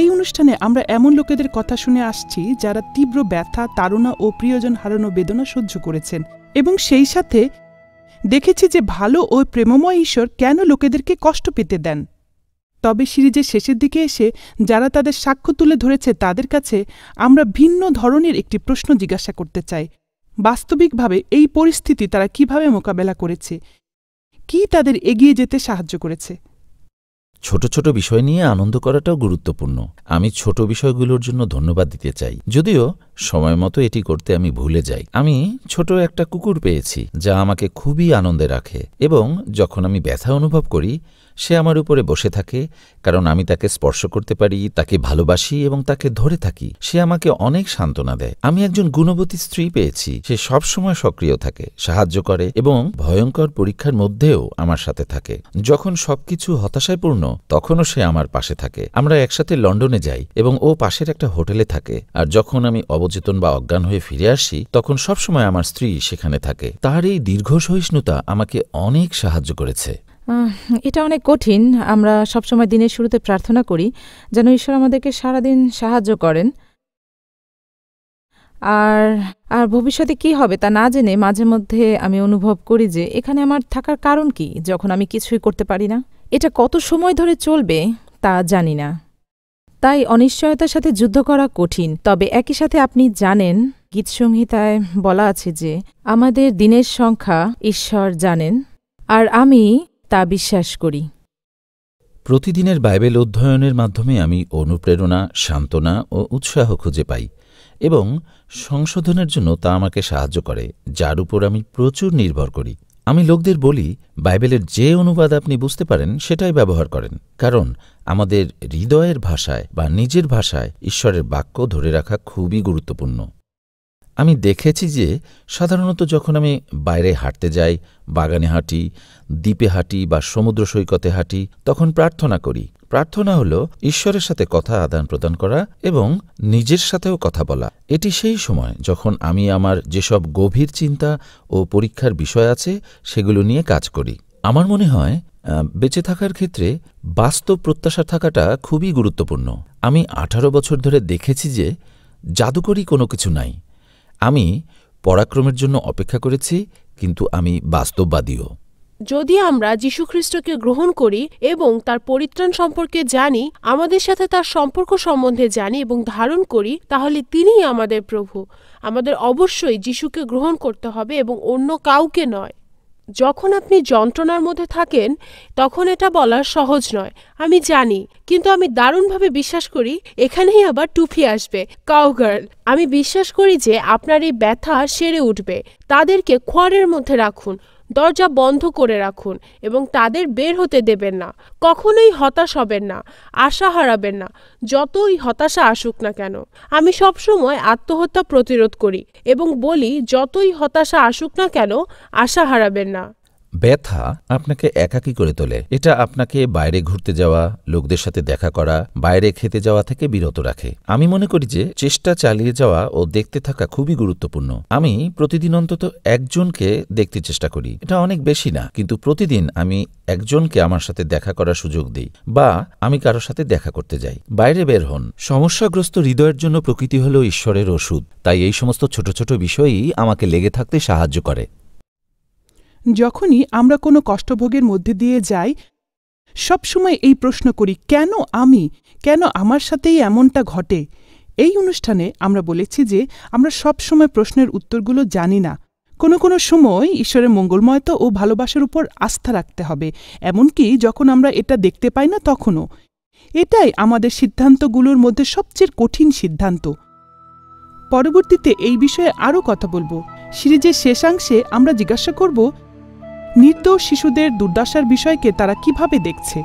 এই অনুষ্ঠানে আমরা এমন লোকেদের কথা শুনে আসছি যারা তীব্র ব্যথা তারুণা ও প্রিয়জন হারানো বেদনা সহ্য করেছেন এবং সেই সাথে দেখেছি যে ভালো ও প্রেমময় ঈশ্বর কেন লোকেদেরকে কষ্ট পেতে দেন তবে সিরিজের শেষের দিকে এসে যারা তাদের সাক্ষ্য তুলে ধরেছে তাদের কাছে আমরা ভিন্ন ধরনের একটি প্রশ্ন জিজ্ঞাসা করতে চাই বাস্তবিকভাবে এই পরিস্থিতি তারা কিভাবে মোকাবেলা করেছে কি তাদের এগিয়ে যেতে সাহায্য করেছে ছোট ছোট বিষয় নিয়ে আনন্দ করাটাও গুরুত্বপূর্ণ আমি ছোট বিষয়গুলোর জন্য ধন্যবাদ দিতে চাই যদিও সময় মতো এটি করতে আমি ভুলে যাই আমি ছোট একটা কুকুর পেয়েছি যা আমাকে খুবই আনন্দে রাখে এবং যখন আমি ব্যথা অনুভব করি সে আমার উপরে বসে থাকে কারণ আমি তাকে স্পর্শ করতে পারি তাকে ভালোবাসি এবং তাকে ধরে থাকি সে আমাকে অনেক সান্ত্বনা দেয় আমি একজন গুণবতী স্ত্রী পেয়েছি সে সবসময় সক্রিয় থাকে সাহায্য করে এবং ভয়ঙ্কর পরীক্ষার মধ্যেও আমার সাথে থাকে যখন সবকিছু হতাশায়পূর্ণ তখনও সে আমার পাশে থাকে আমরা একসাথে লন্ডনে যাই এবং ও পাশের একটা হোটেলে থাকে আর যখন আমি অবদান অবচেতন বা অজ্ঞান হয়ে ফিরে আসি তখন সবসময় আমার স্ত্রী সেখানে থাকে তার এই দীর্ঘ সহিষ্ণুতা আমাকে অনেক সাহায্য করেছে এটা অনেক কঠিন আমরা সবসময় দিনের শুরুতে প্রার্থনা করি যেন ঈশ্বর আমাদেরকে সারাদিন সাহায্য করেন আর আর ভবিষ্যতে কি হবে তা না জেনে মাঝে মধ্যে আমি অনুভব করি যে এখানে আমার থাকার কারণ কি যখন আমি কিছুই করতে পারি না এটা কত সময় ধরে চলবে তা জানি না তাই অনিশ্চয়তার সাথে যুদ্ধ করা কঠিন তবে একই সাথে আপনি জানেন গীতসংহিতায় বলা আছে যে আমাদের দিনের সংখ্যা ঈশ্বর জানেন আর আমি তা বিশ্বাস করি প্রতিদিনের বাইবেল অধ্যয়নের মাধ্যমে আমি অনুপ্রেরণা সান্ত্বনা ও উৎসাহ খুঁজে পাই এবং সংশোধনের জন্য তা আমাকে সাহায্য করে যার উপর আমি প্রচুর নির্ভর করি আমি লোকদের বলি বাইবেলের যে অনুবাদ আপনি বুঝতে পারেন সেটাই ব্যবহার করেন কারণ আমাদের হৃদয়ের ভাষায় বা নিজের ভাষায় ঈশ্বরের বাক্য ধরে রাখা খুবই গুরুত্বপূর্ণ আমি দেখেছি যে সাধারণত যখন আমি বাইরে হাঁটতে যাই বাগানে হাঁটি দ্বীপে হাঁটি বা সমুদ্র সৈকতে হাঁটি তখন প্রার্থনা করি প্রার্থনা হল ঈশ্বরের সাথে কথা আদান প্রদান করা এবং নিজের সাথেও কথা বলা এটি সেই সময় যখন আমি আমার যেসব গভীর চিন্তা ও পরীক্ষার বিষয় আছে সেগুলো নিয়ে কাজ করি আমার মনে হয় বেঁচে থাকার ক্ষেত্রে বাস্তব প্রত্যাশা থাকাটা খুবই গুরুত্বপূর্ণ আমি ১৮ বছর ধরে দেখেছি যে জাদুকরী কোনো কিছু নাই আমি পরাক্রমের জন্য অপেক্ষা করেছি কিন্তু আমি বাস্তববাদীও যদি আমরা যীশুখ্রিস্টকে গ্রহণ করি এবং তার পরিত্রাণ সম্পর্কে জানি আমাদের সাথে তার সম্পর্ক সম্বন্ধে জানি এবং ধারণ করি তাহলে তিনিই আমাদের প্রভু আমাদের অবশ্যই যীশুকে গ্রহণ করতে হবে এবং অন্য কাউকে নয় যখন আপনি যন্ত্রণার মধ্যে থাকেন তখন এটা বলা সহজ নয় আমি জানি কিন্তু আমি দারুণভাবে বিশ্বাস করি এখানেই আবার টুফি আসবে কাউগার্ল আমি বিশ্বাস করি যে আপনার এই ব্যথা সেরে উঠবে তাদেরকে খোয়ারের মধ্যে রাখুন দরজা বন্ধ করে রাখুন এবং তাদের বের হতে দেবেন না কখনোই হতাশ হবেন না আশা হারাবেন না যতই হতাশা আসুক না কেন আমি সবসময় আত্মহত্যা প্রতিরোধ করি এবং বলি যতই হতাশা আসুক না কেন আশা হারাবেন না ব্যথা আপনাকে একাকী করে তোলে এটা আপনাকে বাইরে ঘুরতে যাওয়া লোকদের সাথে দেখা করা বাইরে খেতে যাওয়া থেকে বিরত রাখে আমি মনে করি যে চেষ্টা চালিয়ে যাওয়া ও দেখতে থাকা খুবই গুরুত্বপূর্ণ আমি প্রতিদিন অন্তত একজনকে দেখতে চেষ্টা করি এটা অনেক বেশি না কিন্তু প্রতিদিন আমি একজনকে আমার সাথে দেখা করার সুযোগ দিই বা আমি কারোর সাথে দেখা করতে যাই বাইরে বের হন সমস্যাগ্রস্ত হৃদয়ের জন্য প্রকৃতি হল ঈশ্বরের ওষুধ তাই এই সমস্ত ছোট ছোট বিষয়ই আমাকে লেগে থাকতে সাহায্য করে যখনই আমরা কোনো কষ্টভোগের মধ্যে দিয়ে যাই সবসময় এই প্রশ্ন করি কেন আমি কেন আমার সাথেই এমনটা ঘটে এই অনুষ্ঠানে আমরা বলেছি যে আমরা সবসময় প্রশ্নের উত্তরগুলো জানি না কোনো কোনো সময় ঈশ্বরের মঙ্গলময়ত ও ভালোবাসার উপর আস্থা রাখতে হবে এমনকি যখন আমরা এটা দেখতে পাই না তখনও এটাই আমাদের সিদ্ধান্তগুলোর মধ্যে সবচেয়ে কঠিন সিদ্ধান্ত পরবর্তীতে এই বিষয়ে আরও কথা বলবো সিরিজের শেষাংশে আমরা জিজ্ঞাসা করব নির্দোষ শিশুদের দুর্দশার বিষয়কে তারা কিভাবে দেখছে